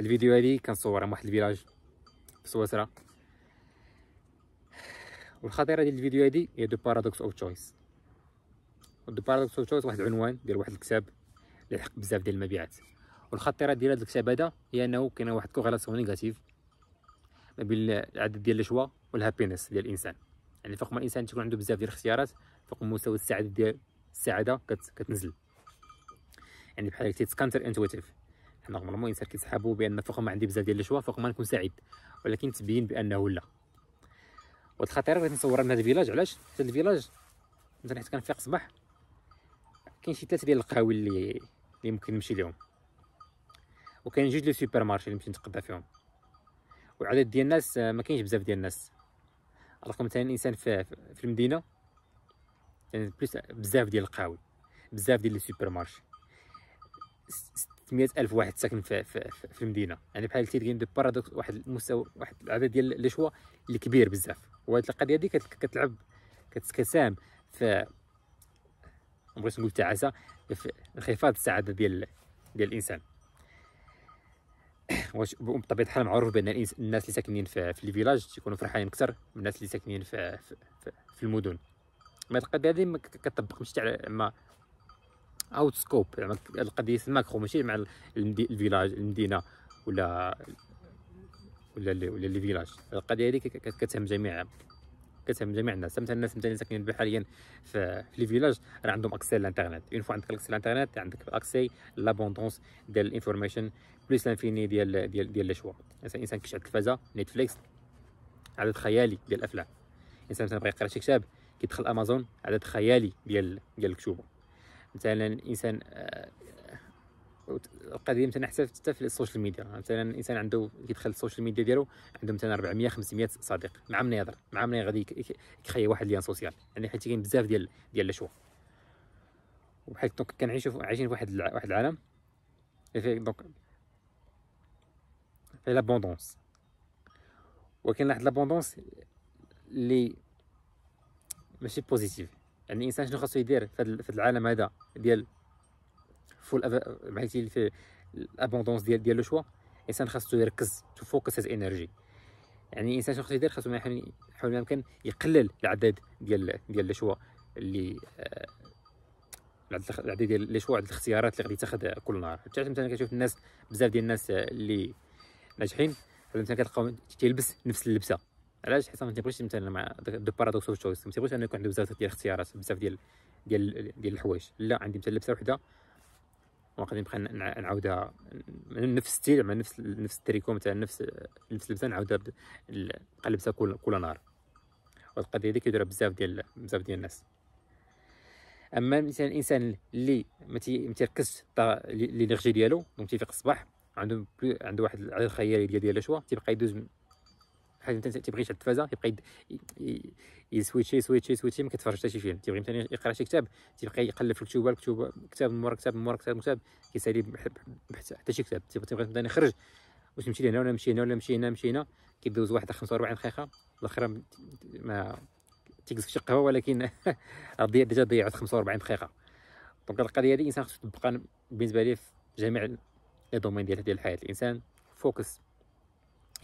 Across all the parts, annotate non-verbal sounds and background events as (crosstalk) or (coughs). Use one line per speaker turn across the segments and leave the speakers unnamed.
الفيديو هذه كنصور من واحد الفيلاج في سويسرا والخطيره ديال الفيديو هذه هي دو بارادوكس اوف تشويس دو بارادوكس اوف تشويس واحد العنوان ديال واحد الكتاب اللي حق بزاف ديال المبيعات والخطيره ديال هذا الكتاب هذا هي انه كاين واحد كوغيلاسيون نيجاتيف ما بين العدد ديال الشوا والهابينس ديال الانسان يعني فوق ما الانسان تكون عنده بزاف ديال الاختيارات فوق مستوى السعاده ديال السعاده كتنزل يعني بحال تيتس انتويتيف حنا نورمالمون الانسان كيسحابو بان فوق ما عندي بزاف ديال الشوا فوق ما نكون سعيد ولكن تبين بانه لا وهاد الخطيره بغيت نصورها من هاد الفيلاج علاش هاد الفيلاج مثلا حيت كنفيق الصباح كاين شي ثلاثه ديال القهاوي اللي اللي ممكن نمشي لهم وكاين جوج لي سوبر مارشي اللي نمشي نتقدا فيهم والعدد ديال الناس آه، ما كاينش بزاف ديال الناس رقم مثلا الانسان في, في المدينه يعني بلوس بزاف ديال القهاوي بزاف ديال لي سوبر مارشي 600 الف واحد ساكن في, في, في المدينه يعني بحال تي دو بارادوكس واحد المستوى واحد العدد ديال لي شوا اللي كبير بزاف وهاد القضيه هادي كتلعب كتساهم في بغيت نقول تعاسه في انخفاض السعاده ديال ديال الانسان (clears throat) واش بطبيعه الحال معروف بان الناس اللي ساكنين في, في الفيلاج تيكونوا فرحانين اكثر من الناس اللي ساكنين في في, في المدن ما القضيه هذه ما كتطبقش على ما اوت سكوب يعني القضيه الماكرو ماشي مع الفيلاج المدينه ولا ولا اللي ولا لي فيلاج القضيه هذيك كتهم جميع كتهم جميع الناس مثلا الناس مثلا ساكنين حاليا في لي فيلاج راه عندهم اكسي للانترنت اون فوا عندك الاكسي للانترنت عندك الاكسي لابوندونس ديال الانفورميشن بليس لانفيني ديال ديال ديال لي شوا مثلا انسان كيشعل التلفازه نتفليكس عدد خيالي ديال الافلام انسان مثلا بغى يقرا شي كتاب كيدخل امازون عدد خيالي ديال ديال الكتب مثلا انسان آه، القضيه مثلا حتى حتى في السوشيال ميديا مثلا الانسان عنده كيدخل السوشيال ميديا ديالو عنده مثلا 400 500 صديق مع من يهضر مع من غادي يخي واحد ليان سوسيال يعني حيت كاين بزاف ديال ديال الاشواء وبحال دونك كنعيشوا عايشين في واحد واحد العالم فيه دونك في لابوندونس ولكن واحد لابوندونس لي ماشي بوزيتيف يعني الانسان شنو خاصو يدير في هذا العالم هذا ديال فول معناتي في الابوندونس ديال ديال لو شوا الانسان خاصو يركز تو فوكس هاز انرجي يعني الانسان شنو خاصو يدير خاصو حول ما يمكن يقلل العدد ديال ديال لو شوا اللي آه، العدد ديال لي شوا الاختيارات اللي غادي تاخذ كل نهار حتى مثلا كتشوف الناس بزاف ديال الناس اللي ناجحين مثلا كتلقاهم تيلبس نفس اللبسه علاش حيت ما تيبغيش مثلا مع دو بارادوكس اوف تشويس ما تيبغيش انه يكون عنده بزاف ديال الاختيارات بزاف ديال ديال ديال الحوايج لا عندي مثلا لبسه وحده وغادي نبقى نعاودها نفس الستيل مع نفس نفس التريكو مثلا نفس نفس اللبسه نعاودها نبقى لبسه كل كل نهار والقضيه هذه كيديرها بزاف ديال بزاف ديال الناس اما مثلا الانسان اللي ما تيركزش الانرجي ديالو دونك تيفيق الصباح عنده عنده واحد العدد خيالي ديال ديال الشوا تيبقى يدوز حاجه انت تيبغي يشعل التلفازه يبقى يسويتشي سويتشي سويتشي ما كتفرجش حتى شي فيلم تيبغي مثلا يقرا شي كتاب تيبقى يقلب في الكتب الكتب كتاب من ورا كتاب من ورا كتاب كتاب كيسالي حتى شي كتاب تيبغي مثلا يخرج واش نمشي لهنا ولا نمشي هنا ولا نمشي هنا نمشي هنا كيدوز واحد 45 دقيقه الاخر ما تيكز في شي قهوه ولكن (laughs) الضياع ديجا ضيعت 45 دقيقه دونك القضيه هذه الانسان خصو تبقى بالنسبه لي في جميع لي دومين ديال ديال الحياه الانسان فوكس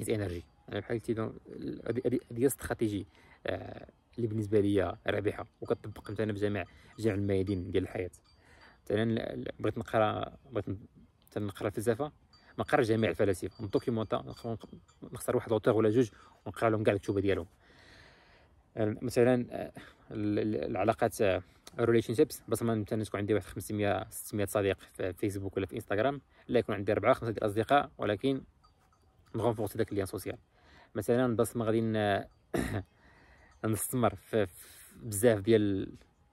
از انرجي يعني بحال قلتي هذه هذه استراتيجي آه، اللي بالنسبه ليا رابحه وكتطبق مثلا في جميع جميع الميادين ديال الحياه مثلا بغيت نقرا بغيت مثلا نقرا فلسفه ما نقرا جميع الفلاسفه ندوكيمونتا نختار واحد لوتور ولا جوج ونقرا لهم كاع الكتب ديالهم آه، مثلا آه، العلاقات الريليشن شيبس بس ما مثلا تكون عندي واحد 500 600 صديق في فيسبوك ولا في انستغرام لا يكون عندي 4 5 ديال الاصدقاء ولكن نغونفورسي داك اللي سوسيال مثلا البصمه ما غادي (coughs) نستمر في بزاف ديال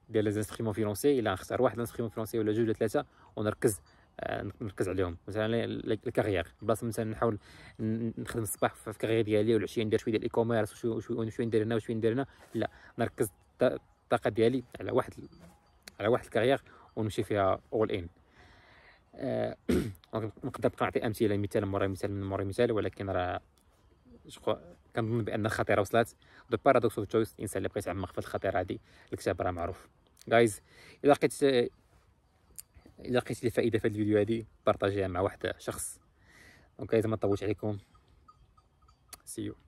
ديال لي زانسترومون فينونسي الا نختار واحد الانسترومون فينونسي ولا جوج ولا ثلاثه ونركز آه، نركز عليهم مثلا الكارير بلاصه مثلا نحاول نخدم الصباح في الكارير ديالي والعشيه ندير شويه ديال الايكوميرس كوميرس وشويه ندير هنا وشويه ندير هنا لا نركز الطاقه ديالي على واحد على واحد الكارير ونمشي فيها اول ان آه، (coughs) نقدر نعطي امثله مثال مورا مثال من مورا مثال ولكن راه جو كنظن بان الخطيره وصلت دو بارادوكس اوف تشويس الانسان اللي بغى يتعمق في الخطيره هذه الكتاب راه معروف جايز الا لقيت الا لقيت لي فائده في الفيديو هذه بارطاجيها مع واحد شخص اوكي اذا ما طولتش عليكم سي يو